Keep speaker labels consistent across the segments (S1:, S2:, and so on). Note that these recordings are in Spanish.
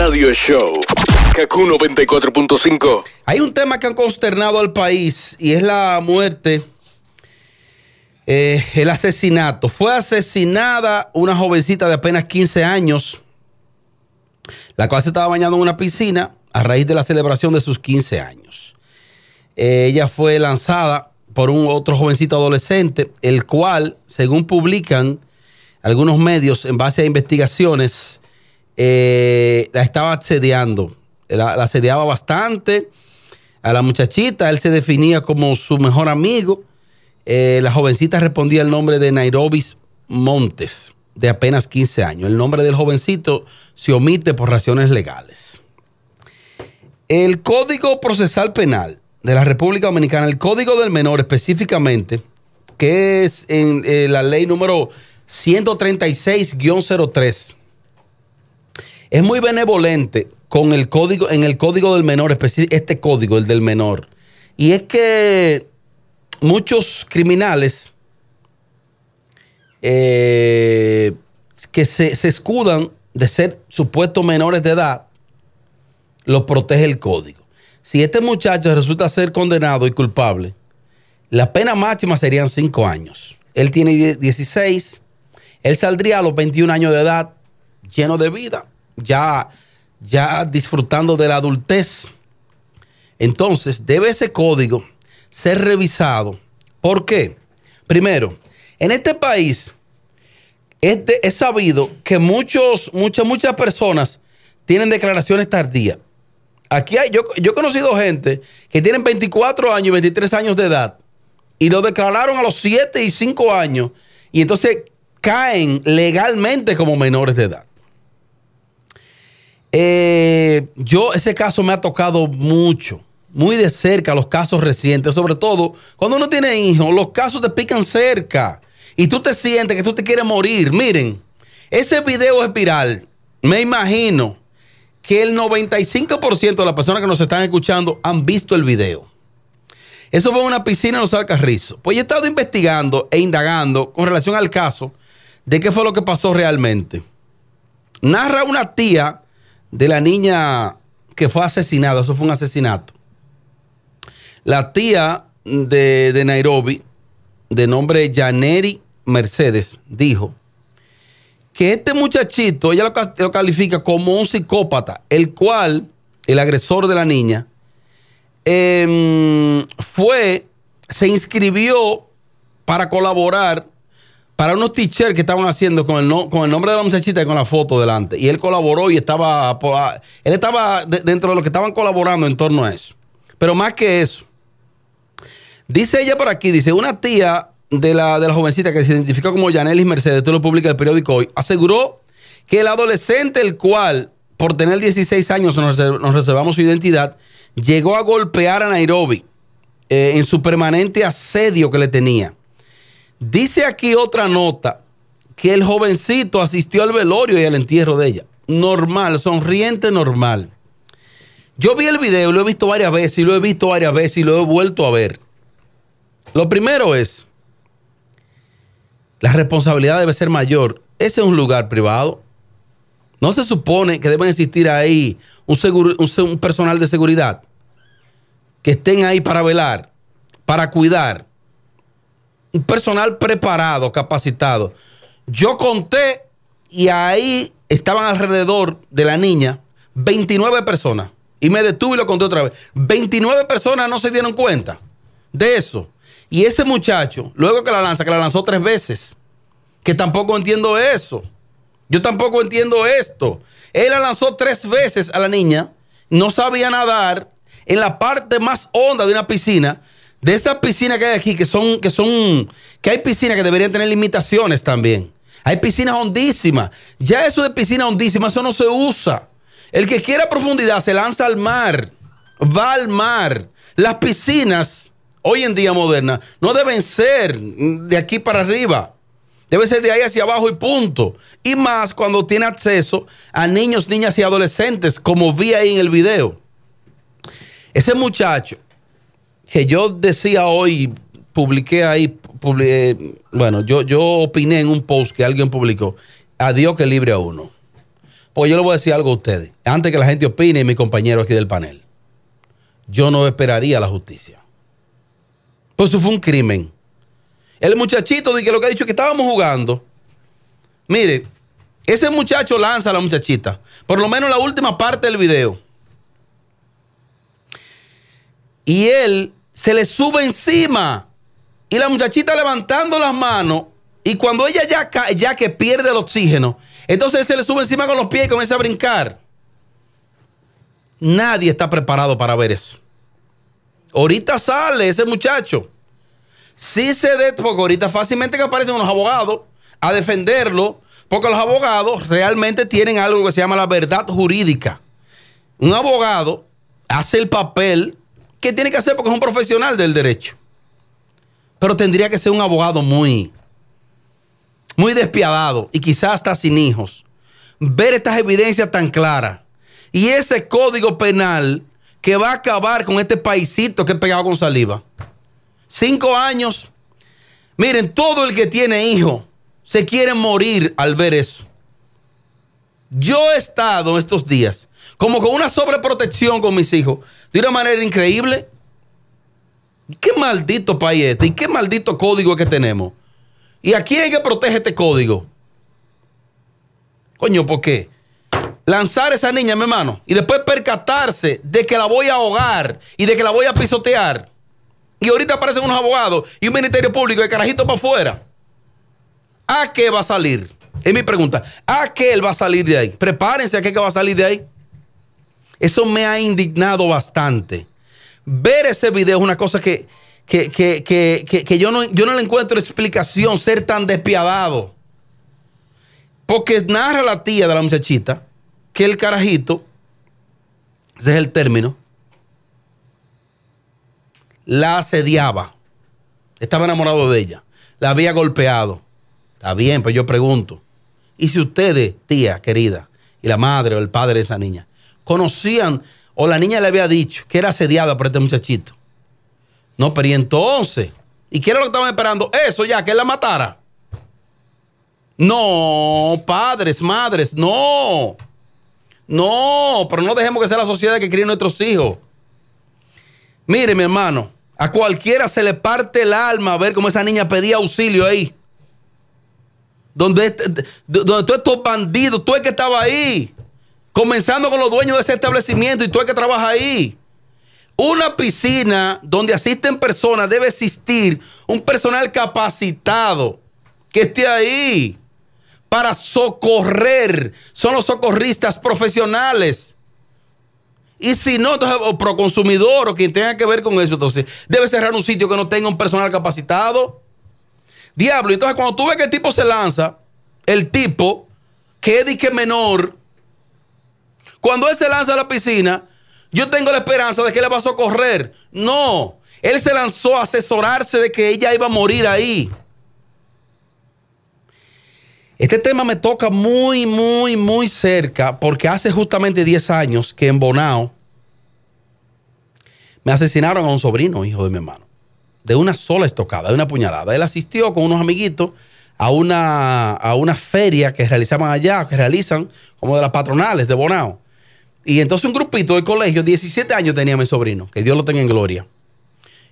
S1: Radio Show. Kaku 94.5. Hay un tema que ha consternado al país y es la muerte, eh, el asesinato. Fue asesinada una jovencita de apenas 15 años, la cual se estaba bañando en una piscina a raíz de la celebración de sus 15 años. Eh, ella fue lanzada por un otro jovencito adolescente, el cual, según publican algunos medios en base a investigaciones, eh, la estaba asediando. La, asediaba bastante a la muchachita. Él se definía como su mejor amigo. Eh, la jovencita respondía el nombre de Nairobi Montes, de apenas 15 años. El nombre del jovencito se omite por razones legales. El Código Procesal Penal de la República Dominicana, el Código del Menor específicamente, que es en eh, la ley número 136-03, es muy benevolente con el código, en el código del menor, este código, el del menor. Y es que muchos criminales eh, que se, se escudan de ser supuestos menores de edad, los protege el código. Si este muchacho resulta ser condenado y culpable, la pena máxima serían 5 años. Él tiene 16, él saldría a los 21 años de edad lleno de vida ya, ya disfrutando de la adultez. Entonces, debe ese código ser revisado. ¿Por qué? Primero, en este país es, sabido que muchos, muchas, muchas personas tienen declaraciones tardías. Aquí yo, yo he conocido gente que tienen 24 años 23 años de edad y lo declararon a los 7 y 5 años y entonces caen legalmente como menores de edad. Eh, yo, ese caso me ha tocado mucho, muy de cerca, los casos recientes, sobre todo cuando uno tiene hijos, los casos te pican cerca y tú te sientes que tú te quieres morir. Miren, ese video espiral, me imagino que el 95% de las personas que nos están escuchando han visto el video. Eso fue una piscina en Los Alcarrizos. Pues yo he estado investigando e indagando con relación al caso de qué fue lo que pasó realmente. Narra una tía de la niña que fue asesinada, eso fue un asesinato. La tía de, Nairobi, de nombre Janeri Mercedes, dijo que este muchachito, ella lo, lo califica como un psicópata, el cual, el agresor de la niña, em, fue, se inscribió para colaborar para unos t que estaban haciendo con el, nombre de la muchachita y con la foto delante. Y él colaboró y estaba, ah, él estaba dentro de lo que estaban colaborando en torno a eso. Pero más que eso, dice ella por aquí, dice, una tía de la, de la jovencita que se identificó como Yanelis Mercedes, tú lo publica el periódico hoy, aseguró que el adolescente, el cual por tener 16 años nos, reservamos su identidad, llegó a golpear a Nairobi eh, en su permanente asedio que le tenía. Dice aquí otra nota que el jovencito asistió al velorio y al entierro de ella. Normal, sonriente, normal. Yo vi el video, lo he visto varias veces y lo he visto varias veces y lo he vuelto a ver. Lo primero es, la responsabilidad debe ser mayor. Ese es un lugar privado. No se supone que deben existir ahí un, un personal de seguridad que estén ahí para velar, para cuidar un personal preparado, capacitado. Yo conté y ahí estaban alrededor de la niña 29 personas. Y me detuve y lo conté otra vez. 29 personas no se dieron cuenta de eso. Y ese muchacho, luego que la lanza, que la lanzó tres veces, que tampoco entiendo eso. Yo tampoco entiendo esto. Él la lanzó tres veces a la niña, no sabía nadar en la parte más honda de una piscina de estas piscinas que hay aquí, que son, que son, que hay piscinas que deberían tener limitaciones también. Hay piscinas hondísimas. Ya eso de piscina hondísima, eso no se usa. El que quiera profundidad se lanza al mar, va al mar. Las piscinas, hoy en día modernas, no deben ser de aquí para arriba. Debe ser de ahí hacia abajo y punto. Y más cuando tiene acceso a niños, niñas y adolescentes, como vi ahí en el video. Ese muchacho que yo decía hoy, publiqué ahí, eh, bueno, yo, yo opiné en un post que alguien publicó, Adiós que libre a uno. Pues yo le voy a decir algo a ustedes, antes que la gente opine, mi compañero aquí del panel, yo no esperaría la justicia. Pues eso fue un crimen. El muchachito de que lo que ha dicho es que estábamos jugando. Mire, ese muchacho lanza a la muchachita. Por lo menos la última parte del video. Y él se le sube encima. Y la muchachita levantando las manos. Y cuando ella ya, ya que pierde el oxígeno, entonces se le sube encima con los pies y comienza a brincar. Nadie está preparado para ver eso. Ahorita sale ese muchacho. Si se de, porque ahorita fácilmente que aparecen los abogados a defenderlo, porque los abogados realmente tienen algo que se llama la verdad jurídica. Un abogado hace el papel ¿Qué tiene que hacer porque es un profesional del derecho. Pero tendría que ser un abogado muy, muy despiadado y quizás hasta sin hijos. Ver estas evidencias tan claras y ese código penal que va a acabar con este paisito que he pegado con saliva. Cinco años. Miren, todo el que tiene hijo se quiere morir al ver eso. Yo he estado estos días como con una sobreprotección con mis hijos de una manera increíble. ¿Qué maldito país este? ¿Y qué maldito código que tenemos? ¿Y a quién hay que proteger este código? Coño, ¿por qué? Lanzar a esa niña, mi hermano, y después percatarse de que la voy a ahogar y de que la voy a pisotear. Y ahorita aparecen unos abogados y un ministerio público de carajito para afuera. ¿A qué va a salir? Es mi pregunta. ¿A qué él va a salir de ahí? Prepárense a qué va a salir de ahí. Eso me ha indignado bastante. Ver ese video es una cosa que, yo, no, yo no le encuentro explicación, ser tan despiadado. Porque narra la tía de la muchachita que el carajito, ese es el término, la asediaba. Estaba enamorado de ella. La había golpeado. Está bien, pues yo pregunto. ¿Y si ustedes, tía querida, y la madre o el padre de esa niña, conocían o la niña le había dicho que era asediada por este muchachito. No, pero y entonces, ¿y qué era lo que estaban esperando? Eso ya, que él la matara. No, padres, madres, no. No, pero no dejemos que sea la sociedad que críe nuestros hijos. Mire, mi hermano, a cualquiera se le parte el alma a ver cómo esa niña pedía auxilio ahí. Donde, este, donde todos estos bandidos, tú es que estaba ahí. Comenzando con los dueños de ese establecimiento y tú el que trabaja ahí. Una piscina donde asisten personas debe existir un personal capacitado que esté ahí para socorrer. Son los socorristas profesionales. Y si no, entonces, o consumidor... o quien tenga que ver con eso, entonces, debe cerrar un sitio que no tenga un personal capacitado. Diablo, entonces cuando tú ves que el tipo se lanza, el tipo que es que menor, cuando él se lanza a la piscina, yo tengo la esperanza de que le va a socorrer. No, él se lanzó a asesorarse de que ella iba a morir ahí. Este tema me toca muy, muy, muy cerca porque hace justamente 10 años que en Bonao me asesinaron a un sobrino, hijo de mi hermano, de una sola estocada, de una puñalada. Él asistió con unos amiguitos a una, a una feria que realizaban allá, que realizan como de las patronales de Bonao. Y entonces un grupito de colegio, 17 años tenía mi sobrino, que Dios lo tenga en gloria.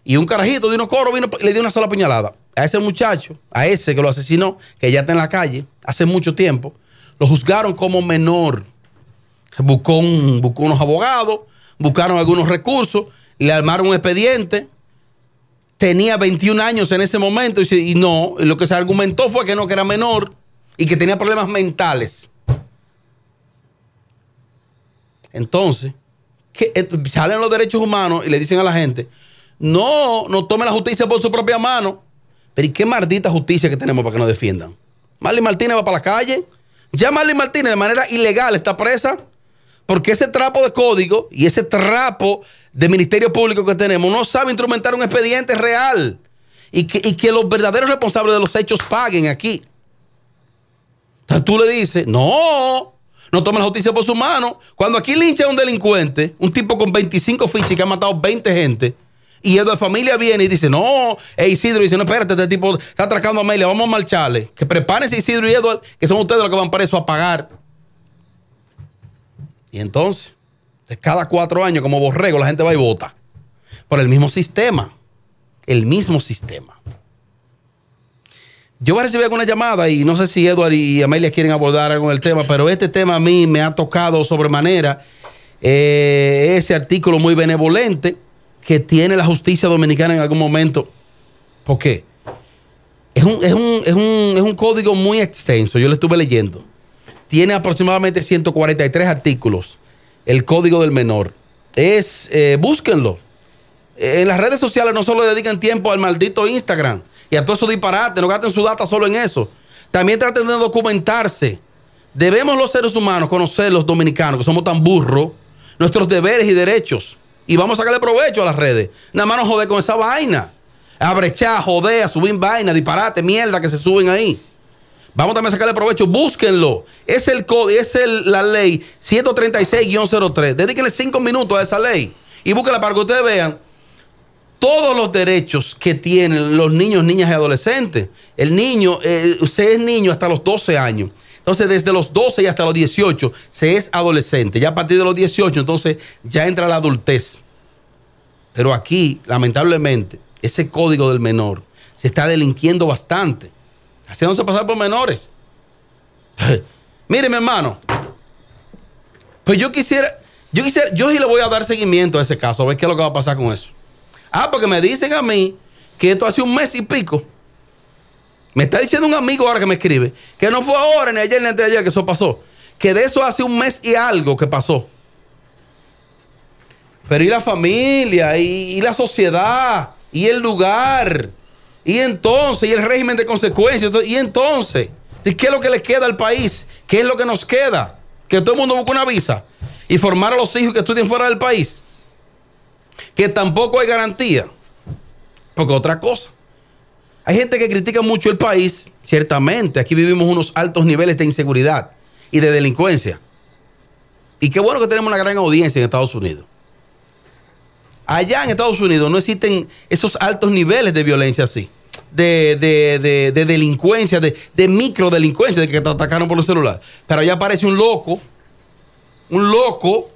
S1: Y un carajito de unos coros vino, le dio una sola puñalada. A ese muchacho, a ese que lo asesinó, que ya está en la calle hace mucho tiempo, lo juzgaron como menor. Buscó, un, buscó unos abogados, buscaron algunos recursos, le armaron un expediente. Tenía 21 años en ese momento y, no, lo que se argumentó fue que no, que era menor y que tenía problemas mentales. Entonces, eh, salen los derechos humanos y le dicen a la gente, no, no tome la justicia por su propia mano. Pero ¿y qué maldita justicia que tenemos para que nos defiendan? Marley Martínez va para la calle. Ya Marley Martínez de manera ilegal está presa porque ese trapo de código y ese trapo de ministerio público que tenemos no sabe instrumentar un expediente real y que, y que los verdaderos responsables de los hechos paguen aquí. Entonces tú le dices, no, no toma la justicia por su mano. Cuando aquí lincha a un delincuente, un tipo con 25 fichas que ha matado 20 gente, y Edward familia viene y dice, no, e Isidro dice, no, espérate, este tipo está atracando a Amelia, vamos a marcharle. Que prepárense Isidro y Eduardo que son ustedes los que van para eso a pagar. Y entonces, cada cuatro años, como borrego, la gente va y vota. Por el mismo sistema. El mismo sistema. Yo voy a recibir alguna llamada y no sé si Edward y Amelia quieren abordar algún el tema, pero este tema a mí me ha tocado sobremanera eh, ese artículo muy benevolente que tiene la justicia dominicana en algún momento. ¿Por qué? Es un, código muy extenso, yo lo estuve leyendo. Tiene aproximadamente 143 artículos, el código del menor. Es, eh, búsquenlo. En las redes sociales no solo dedican tiempo al maldito Instagram y a todo eso disparate. No gasten su data solo en eso. También traten de documentarse. Debemos los seres humanos conocer los dominicanos, que somos tan burros, nuestros deberes y derechos. Y vamos a sacarle provecho a las redes. Nada más no joder con esa vaina. Abrechar, jodea joder, subir vaina, disparate, mierda que se suben ahí. Vamos también a sacarle provecho. Búsquenlo. Es el es la ley 136-03. Dedíquenle cinco minutos a esa ley. Y búsquenla para que ustedes vean todos los derechos que tienen los niños, niñas y adolescentes. El niño, eh, se es niño hasta los 12 años. Entonces, desde los 12 y hasta los 18 se es adolescente. Ya a partir de los 18, entonces ya entra la adultez. Pero aquí, lamentablemente, ese código del menor se está delinquiendo bastante, haciéndose pasar por menores. Mire, mi hermano, pues yo quisiera, yo quisiera, yo sí le voy a dar seguimiento a ese caso, a ver qué es lo que va a pasar con eso. Ah, porque me dicen a mí que esto hace un mes y pico. Me está diciendo un amigo ahora que me escribe, que no fue ahora, ni ayer, ni antes de ayer que eso pasó. Que de eso hace un mes y algo que pasó. Pero y la familia, y, la sociedad, y el lugar, y entonces, y el régimen de consecuencias, y entonces, ¿qué es lo que le queda al país? ¿Qué es lo que nos queda? Que todo el mundo busque una visa y formar a los hijos que estudien fuera del país que tampoco hay garantía. Porque otra cosa. Hay gente que critica mucho el país, ciertamente. Aquí vivimos unos altos niveles de inseguridad y de delincuencia. Y qué bueno que tenemos una gran audiencia en Estados Unidos. Allá en Estados Unidos no existen esos altos niveles de violencia así, de, de, de, delincuencia, de, de microdelincuencia, de que te atacaron por el celular. Pero allá aparece un loco, un loco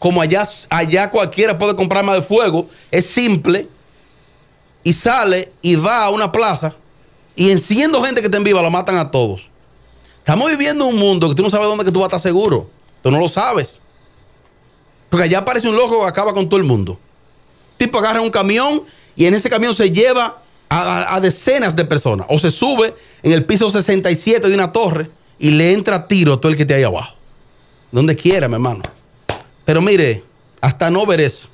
S1: como allá, allá cualquiera puede comprar más de fuego, es simple y sale y va a una plaza y enciendo gente que está en viva, lo matan a todos. Estamos viviendo un mundo que tú no sabes dónde que tú vas a estar seguro. Tú no lo sabes. Porque allá aparece un loco que acaba con todo el mundo. Tipo agarra un camión y en ese camión se lleva a, decenas de personas. O se sube en el piso 67 de una torre y le entra tiro a todo el que esté ahí abajo. Donde quiera, mi hermano. Pero mire, hasta no ver eso.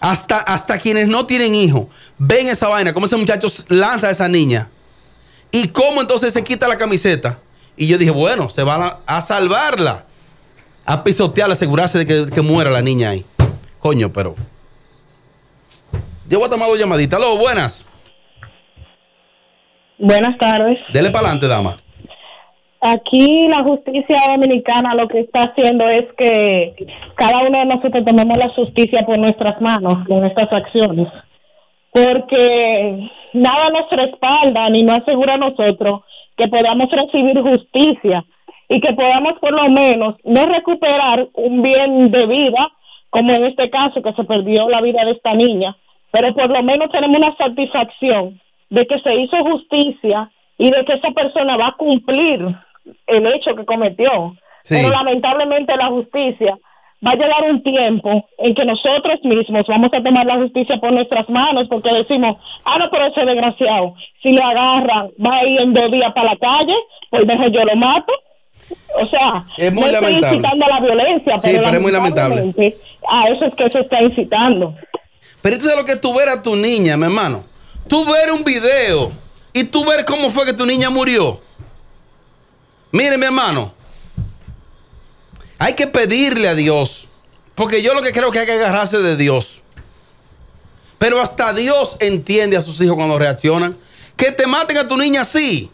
S1: Hasta, hasta quienes no tienen hijos ven esa vaina, cómo ese muchacho lanza a esa niña. Y cómo entonces se quita la camiseta. Y yo dije, bueno, se van a, salvarla. A pisotearla, asegurarse de que, muera la niña ahí. Coño, pero. Yo voy a tomar dos llamaditas. Aló, buenas. Buenas tardes. Dele para adelante, dama. Aquí la justicia dominicana lo que está haciendo es que cada uno de nosotros tomamos la justicia por nuestras manos, en nuestras acciones, porque nada nos respalda ni nos asegura a nosotros que podamos recibir justicia y que podamos por lo menos no recuperar un bien de vida, como en este caso que se perdió la vida de esta niña, pero por lo menos tenemos una satisfacción de que se hizo justicia y de que esa persona va a cumplir el hecho que cometió. Pero lamentablemente la justicia va a llegar un tiempo en que nosotros mismos vamos a tomar la justicia por nuestras manos porque decimos, ah, no, pero ese desgraciado, si lo agarran, va a ir en dos días para la calle, pues mejor yo lo mato. O sea, es muy lamentable. incitando a la violencia, sí, pero, es muy lamentable. A eso es que se está incitando. Pero esto es lo que tú ver a tu niña, mi hermano. Tú ver un video y tú ver cómo fue que tu niña murió Mire, mi hermano, hay que pedirle a Dios, porque yo lo que creo que hay que agarrarse de Dios. Pero hasta Dios entiende a sus hijos cuando reaccionan. Que te maten a tu niña así.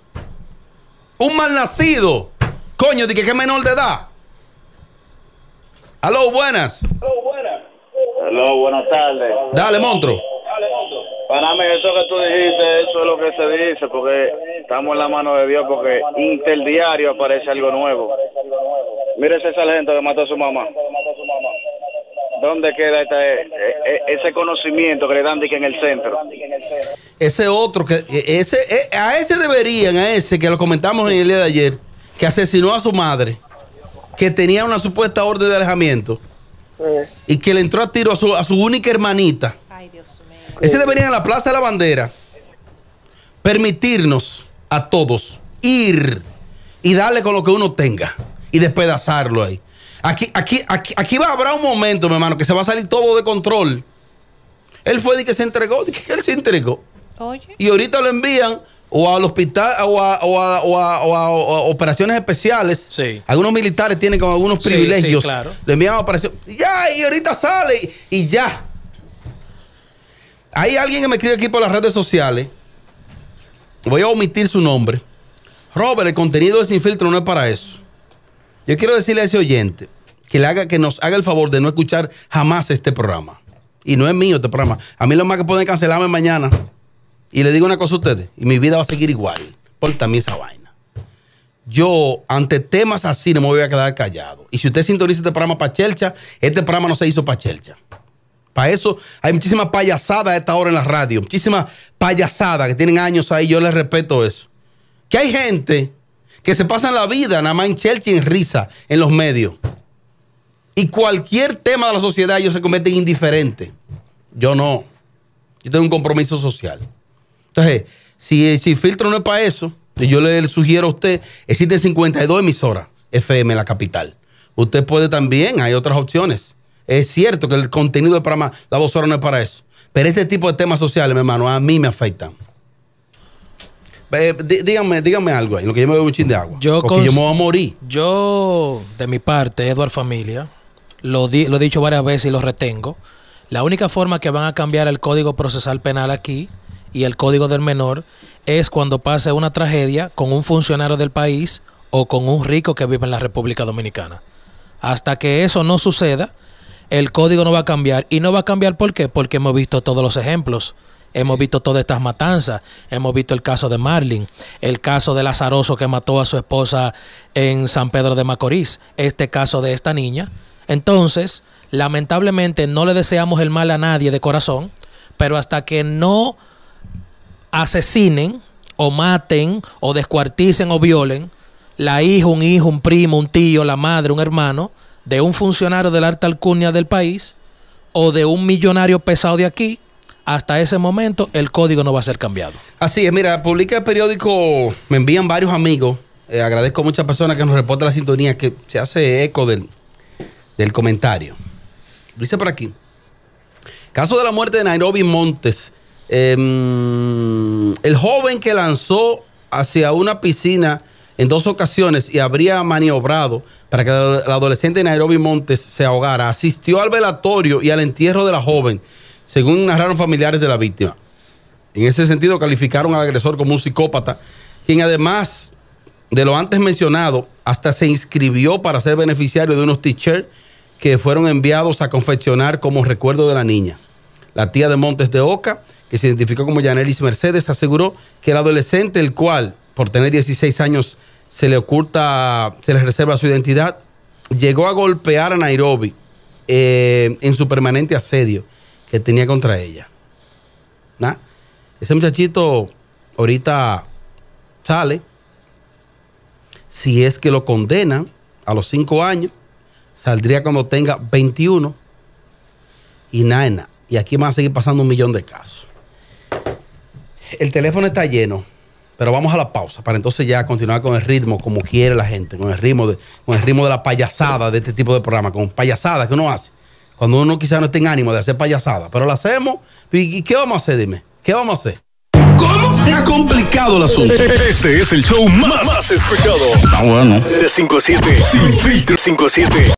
S1: Un mal nacido. Coño, de que es menor de edad. Aló, buenas. Aló, buenas. Aló, buenas tardes. Dale, monstruo mí, eso que tú dijiste, eso es lo que se dice, porque estamos en la mano de Dios, porque interdiario aparece algo nuevo. Mire esa gente que mató a su mamá. ¿Dónde queda eh, eh, eh, ese conocimiento que le dan en el centro? Ese otro, que ese a ese deberían, a ese que lo comentamos en el día de ayer, que asesinó a su madre, que tenía una supuesta orden de alejamiento y que le entró a tiro a su, única hermanita. Ay, Dios ese debería en la Plaza de la Bandera permitirnos a todos ir y darle con lo que uno tenga y despedazarlo ahí. Aquí, aquí, aquí, aquí va, habrá un momento, mi hermano, que se va a salir todo de control. Él fue de que se entregó, de que él se entregó. Y ahorita lo envían o al hospital o a, operaciones especiales. Sí. Algunos militares tienen como algunos privilegios. claro. Le envían a operaciones. Ya, y ahorita sale y ya. Hay alguien que me escribe aquí por las redes sociales. Voy a omitir su nombre. Robert, el contenido de Sin Filtro no es para eso. Yo quiero decirle a ese oyente que, le haga, que nos haga el favor de no escuchar jamás este programa. Y no es mío este programa. A mí lo más que pueden cancelarme mañana. Y le digo una cosa a ustedes. Y mi vida va a seguir igual. Por también esa vaina. Yo, ante temas así, no me voy a quedar callado. Y si usted sintoniza este programa para Chelcha, este programa no se hizo para Chelcha. Para eso hay muchísima payasada a esta hora en la radio, Muchísimas payasada que tienen años ahí, yo les respeto eso. Que hay gente que se pasa la vida nada más en Chelsea en risa en los medios. Y cualquier tema de la sociedad ellos se convierten indiferente. Yo no. Yo tengo un compromiso social. Entonces, si, si filtro no es para eso, pues yo le sugiero a usted, existen 52 emisoras FM en la capital. Usted puede también, hay otras opciones. Es cierto que el contenido para más, La Voz Ahora no es para eso. Pero este tipo de temas sociales, mi hermano, a mí me afectan. Eh, díganme, algo ahí, lo que yo me bebo un de agua. yo me voy a morir. Yo, de mi parte, Eduard Familia, lo, lo he dicho varias veces y lo retengo. La única forma que van a cambiar el código procesal penal aquí y el código del menor es cuando pase una tragedia con un funcionario del país o con un rico que vive en la República Dominicana. Hasta que eso no suceda, el código no va a cambiar. Y no va a cambiar ¿por qué? Porque hemos visto todos los ejemplos. Hemos visto todas estas matanzas. Hemos visto el caso de Marlin, el caso de Lazaroso que mató a su esposa en San Pedro de Macorís, este caso de esta niña. Entonces, lamentablemente no le deseamos el mal a nadie de corazón, pero hasta que no asesinen o maten o descuarticen o violen la hija, un hijo, un primo, un tío, la madre, un hermano, de un funcionario de la alta alcurnia del país o de un millonario pesado de aquí, hasta ese momento el código no va a ser cambiado. Así es, mira, publica el periódico, me envían varios amigos, eh, agradezco a muchas personas que nos reportan la sintonía, que se hace eco del, comentario. Dice por aquí, caso de la muerte de Nairobi Montes, em, el joven que lanzó hacia una piscina en dos ocasiones y habría maniobrado para que la adolescente Nairobi Montes se ahogara. Asistió al velatorio y al entierro de la joven, según narraron familiares de la víctima. En ese sentido, calificaron al agresor como un psicópata, quien además de lo antes mencionado, hasta se inscribió para ser beneficiario de unos t-shirts que fueron enviados a confeccionar como recuerdo de la niña. La tía de Montes de Oca, que se identificó como Yanelis Mercedes, aseguró que el adolescente, el cual, por tener 16 años, se le oculta, se le reserva su identidad. Llegó a golpear a Nairobi eh, en su permanente asedio que tenía contra ella. Ese muchachito ahorita sale. Si es que lo condenan a los 5 años, saldría cuando tenga 21. Y nada, y aquí van a seguir pasando un millón de casos. El teléfono está lleno. Pero vamos a la pausa para entonces ya continuar con el ritmo como quiere la gente, con el ritmo de, el ritmo de la payasada de este tipo de programa, con payasadas que uno hace. Cuando uno quizás no esté en ánimo de hacer payasada, pero la hacemos. ¿Y qué vamos a hacer? Dime, ¿qué vamos a hacer? ¿Cómo? Se ha complicado el asunto. Este es el show más, escuchado. Ah, bueno. De 5 a 7. Sin filtro 5 7.